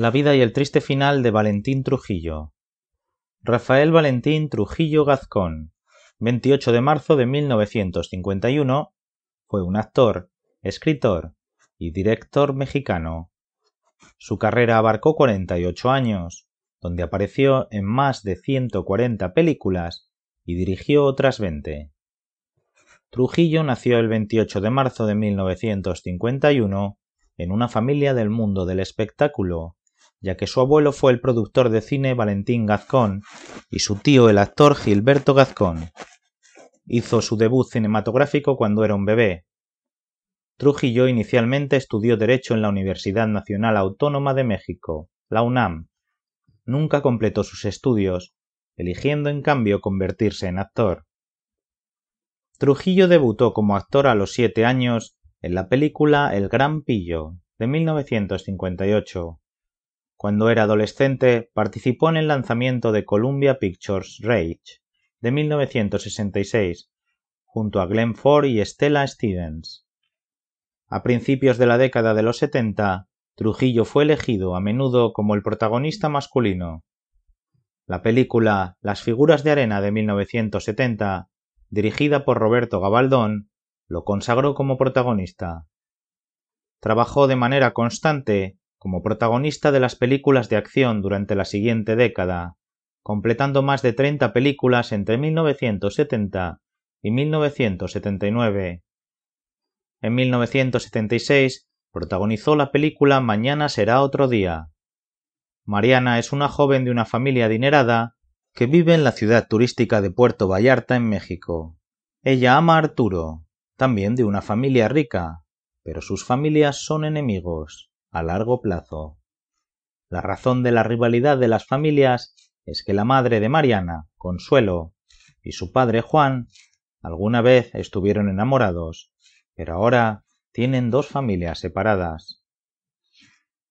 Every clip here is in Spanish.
La vida y el triste final de Valentín Trujillo. Rafael Valentín Trujillo Gazcón, 28 de marzo de 1951, fue un actor, escritor y director mexicano. Su carrera abarcó 48 años, donde apareció en más de 140 películas y dirigió otras 20. Trujillo nació el 28 de marzo de 1951 en una familia del mundo del espectáculo ya que su abuelo fue el productor de cine Valentín Gazcón y su tío el actor Gilberto Gazcón. Hizo su debut cinematográfico cuando era un bebé. Trujillo inicialmente estudió Derecho en la Universidad Nacional Autónoma de México, la UNAM. Nunca completó sus estudios, eligiendo en cambio convertirse en actor. Trujillo debutó como actor a los siete años en la película El Gran Pillo, de 1958, cuando era adolescente, participó en el lanzamiento de Columbia Pictures Rage de 1966, junto a Glenn Ford y Stella Stevens. A principios de la década de los 70, Trujillo fue elegido a menudo como el protagonista masculino. La película Las figuras de arena de 1970, dirigida por Roberto Gabaldón, lo consagró como protagonista. Trabajó de manera constante como protagonista de las películas de acción durante la siguiente década, completando más de 30 películas entre 1970 y 1979. En 1976 protagonizó la película Mañana será otro día. Mariana es una joven de una familia adinerada que vive en la ciudad turística de Puerto Vallarta, en México. Ella ama a Arturo, también de una familia rica, pero sus familias son enemigos a largo plazo. La razón de la rivalidad de las familias es que la madre de Mariana, Consuelo, y su padre Juan alguna vez estuvieron enamorados, pero ahora tienen dos familias separadas.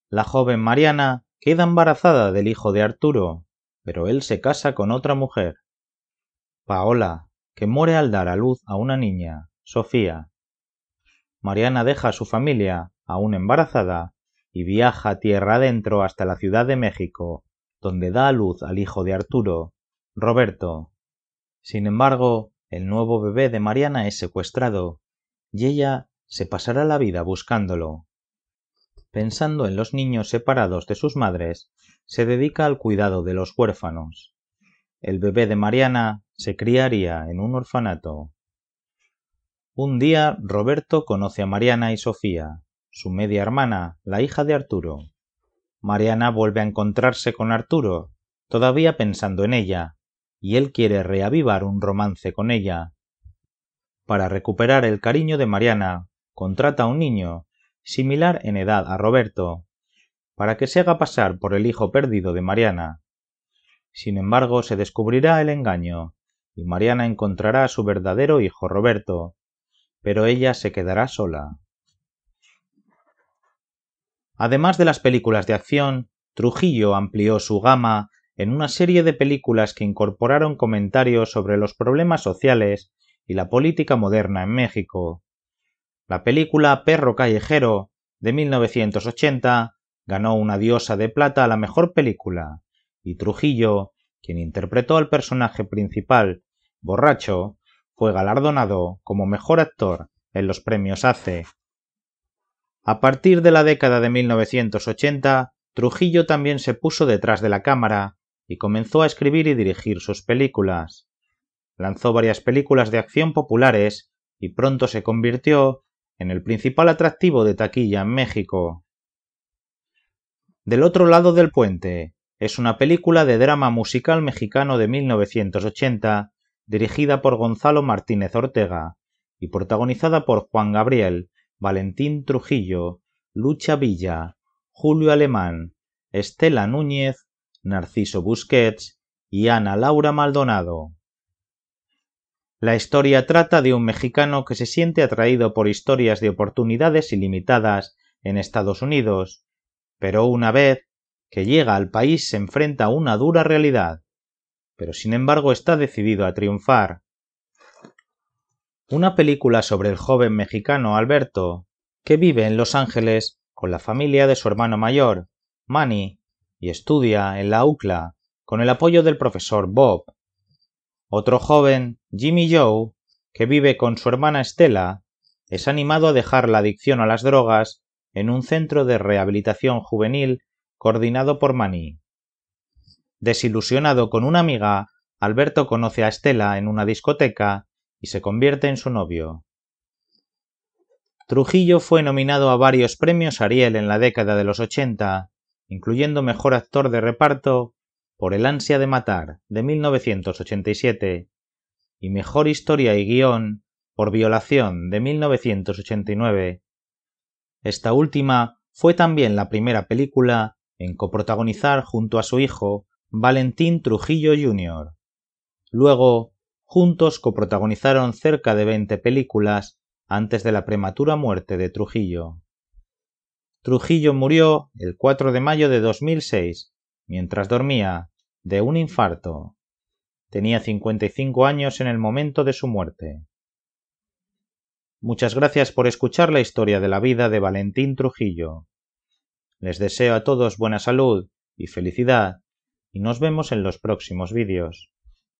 La joven Mariana queda embarazada del hijo de Arturo, pero él se casa con otra mujer. Paola, que muere al dar a luz a una niña, Sofía. Mariana deja a su familia, aún embarazada, y viaja tierra adentro hasta la Ciudad de México, donde da a luz al hijo de Arturo, Roberto. Sin embargo, el nuevo bebé de Mariana es secuestrado, y ella se pasará la vida buscándolo. Pensando en los niños separados de sus madres, se dedica al cuidado de los huérfanos. El bebé de Mariana se criaría en un orfanato. Un día Roberto conoce a Mariana y Sofía, su media hermana, la hija de Arturo. Mariana vuelve a encontrarse con Arturo, todavía pensando en ella, y él quiere reavivar un romance con ella. Para recuperar el cariño de Mariana, contrata a un niño, similar en edad a Roberto, para que se haga pasar por el hijo perdido de Mariana. Sin embargo, se descubrirá el engaño, y Mariana encontrará a su verdadero hijo Roberto, pero ella se quedará sola. Además de las películas de acción, Trujillo amplió su gama en una serie de películas que incorporaron comentarios sobre los problemas sociales y la política moderna en México. La película Perro Callejero de 1980 ganó una diosa de plata a la mejor película, y Trujillo, quien interpretó al personaje principal, Borracho, fue galardonado como mejor actor en los premios ACE a partir de la década de 1980, Trujillo también se puso detrás de la cámara y comenzó a escribir y dirigir sus películas. Lanzó varias películas de acción populares y pronto se convirtió en el principal atractivo de taquilla en México. Del otro lado del puente es una película de drama musical mexicano de 1980 dirigida por Gonzalo Martínez Ortega y protagonizada por Juan Gabriel, Valentín Trujillo, Lucha Villa, Julio Alemán, Estela Núñez, Narciso Busquets y Ana Laura Maldonado. La historia trata de un mexicano que se siente atraído por historias de oportunidades ilimitadas en Estados Unidos, pero una vez que llega al país se enfrenta a una dura realidad. Pero sin embargo está decidido a triunfar, una película sobre el joven mexicano Alberto, que vive en Los Ángeles con la familia de su hermano mayor, Manny, y estudia en la UCLA con el apoyo del profesor Bob. Otro joven, Jimmy Joe, que vive con su hermana Estela, es animado a dejar la adicción a las drogas en un centro de rehabilitación juvenil coordinado por Manny. Desilusionado con una amiga, Alberto conoce a Estela en una discoteca y se convierte en su novio. Trujillo fue nominado a varios premios Ariel en la década de los 80, incluyendo Mejor Actor de Reparto por El ansia de matar de 1987 y Mejor Historia y Guión por Violación de 1989. Esta última fue también la primera película en coprotagonizar junto a su hijo Valentín Trujillo Jr. Luego Juntos coprotagonizaron cerca de 20 películas antes de la prematura muerte de Trujillo. Trujillo murió el 4 de mayo de 2006, mientras dormía, de un infarto. Tenía 55 años en el momento de su muerte. Muchas gracias por escuchar la historia de la vida de Valentín Trujillo. Les deseo a todos buena salud y felicidad y nos vemos en los próximos vídeos.